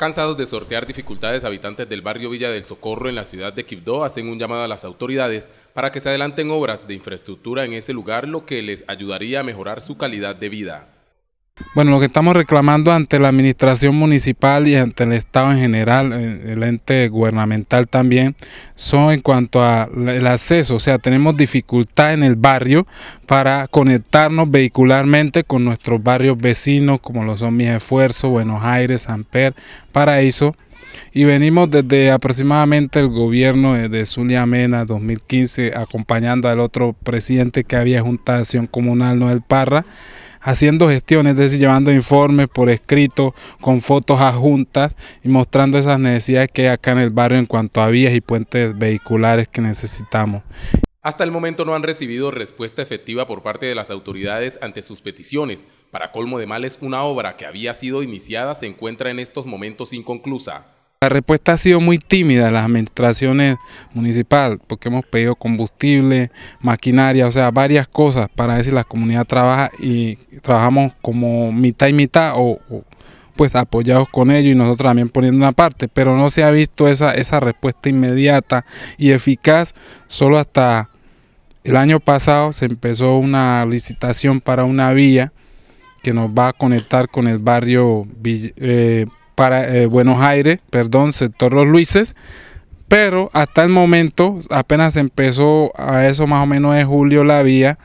Cansados de sortear dificultades, habitantes del barrio Villa del Socorro en la ciudad de Quibdó hacen un llamado a las autoridades para que se adelanten obras de infraestructura en ese lugar, lo que les ayudaría a mejorar su calidad de vida. Bueno, lo que estamos reclamando ante la administración municipal y ante el Estado en general, eh, el ente gubernamental también, son en cuanto al acceso, o sea, tenemos dificultad en el barrio para conectarnos vehicularmente con nuestros barrios vecinos, como lo son Mis Esfuerzos, Buenos Aires, Amper, Paraíso, y venimos desde aproximadamente el gobierno de Zulia Mena 2015 acompañando al otro presidente que había Junta de Acción Comunal, Noel Parra, haciendo gestiones, es decir, llevando informes por escrito, con fotos adjuntas y mostrando esas necesidades que hay acá en el barrio en cuanto a vías y puentes vehiculares que necesitamos. Hasta el momento no han recibido respuesta efectiva por parte de las autoridades ante sus peticiones. Para colmo de males, una obra que había sido iniciada se encuentra en estos momentos inconclusa. La respuesta ha sido muy tímida de las administraciones municipales, porque hemos pedido combustible, maquinaria, o sea, varias cosas para ver si la comunidad trabaja y trabajamos como mitad y mitad o, pues apoyados con ello y nosotros también poniendo una parte, pero no se ha visto esa, esa respuesta inmediata y eficaz solo hasta el año pasado se empezó una licitación para una vía que nos va a conectar con el barrio eh, para eh, Buenos Aires, perdón, sector Los Luises. Pero hasta el momento, apenas empezó a eso más o menos de julio la vía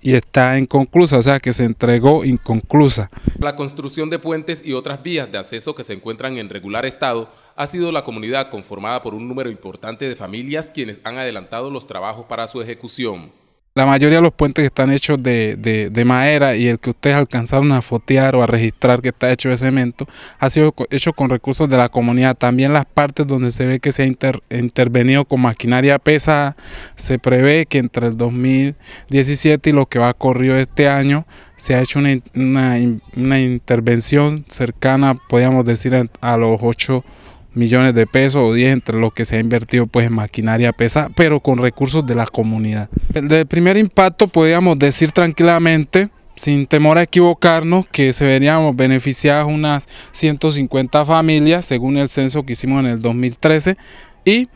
y está inconclusa, o sea que se entregó inconclusa. La construcción de puentes y otras vías de acceso que se encuentran en regular estado ha sido la comunidad conformada por un número importante de familias quienes han adelantado los trabajos para su ejecución. La mayoría de los puentes que están hechos de, madera y el que ustedes alcanzaron a fotear o a registrar que está hecho de cemento ha sido hecho con recursos de la comunidad. También las partes donde se ve que se ha intervenido con maquinaria pesada, se prevé que entre el 2017 y lo que va a corrido este año se ha hecho una, intervención cercana, podríamos decir, a los ocho millones de pesos o 10 entre lo que se ha invertido pues en maquinaria pesada, pero con recursos de la comunidad. De primer impacto podríamos decir tranquilamente, sin temor a equivocarnos, que se veríamos beneficiadas unas 150 familias según el censo que hicimos en el 2013 y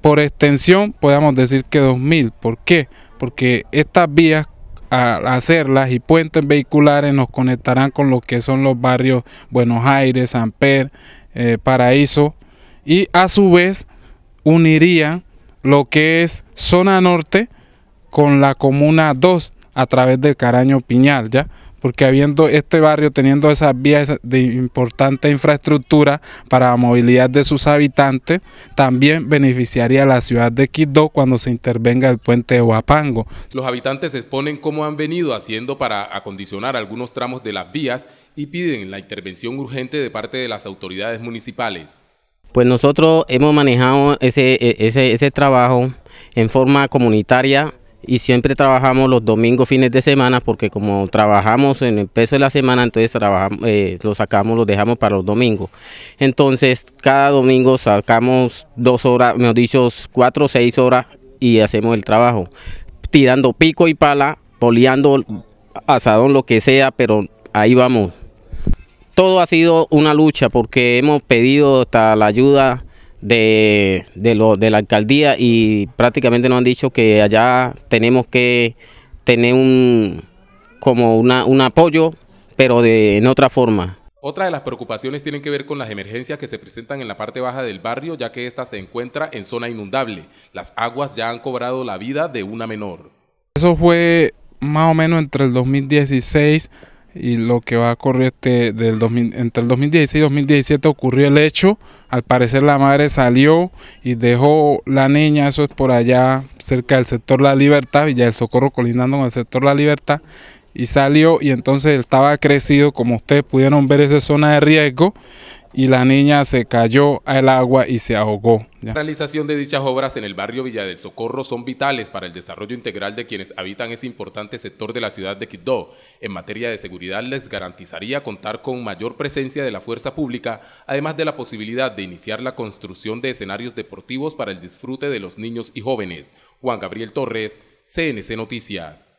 por extensión podríamos decir que 2000. ¿Por qué? Porque estas vías a hacerlas y puentes vehiculares nos conectarán con lo que son los barrios Buenos Aires, Pedro, eh, paraíso y a su vez uniría lo que es zona norte con la comuna 2 a través del Caraño Piñal, ¿ya? porque habiendo este barrio teniendo esas vías de importante infraestructura para la movilidad de sus habitantes, también beneficiaría a la ciudad de Quito cuando se intervenga el puente de Huapango. Los habitantes exponen cómo han venido haciendo para acondicionar algunos tramos de las vías y piden la intervención urgente de parte de las autoridades municipales. Pues nosotros hemos manejado ese, e, ese, ese trabajo en forma comunitaria y siempre trabajamos los domingos, fines de semana, porque como trabajamos en el peso de la semana, entonces trabajamos, eh, lo sacamos, lo dejamos para los domingos. Entonces, cada domingo sacamos dos horas, mejor dicho, cuatro o seis horas y hacemos el trabajo, tirando pico y pala, poleando asadón, lo que sea, pero ahí vamos. Todo ha sido una lucha porque hemos pedido hasta la ayuda de, de, lo, de la alcaldía y prácticamente nos han dicho que allá tenemos que tener un, como un apoyo, pero de, en otra forma. Otra de las preocupaciones tiene que ver con las emergencias que se presentan en la parte baja del barrio, ya que ésta se encuentra en zona inundable. Las aguas ya han cobrado la vida de una menor. Eso fue más o menos entre el 2016 y lo que va a ocurrir este, del 2000, entre el 2016 y 2017 ocurrió el hecho. Al parecer la madre salió y dejó la niña, eso es por allá cerca del sector La Libertad, Villa del Socorro colindando con el sector La Libertad, y salió y entonces estaba crecido, como ustedes pudieron ver, esa zona de riesgo y la niña se cayó al agua y se ahogó. La realización de dichas obras en el barrio Villa del Socorro son vitales para el desarrollo integral de quienes habitan ese importante sector de la ciudad de Quito. En materia de seguridad les garantizaría contar con mayor presencia de la fuerza pública, además de la posibilidad de iniciar la construcción de escenarios deportivos para el disfrute de los niños y jóvenes. Juan Gabriel Torres, CNC Noticias.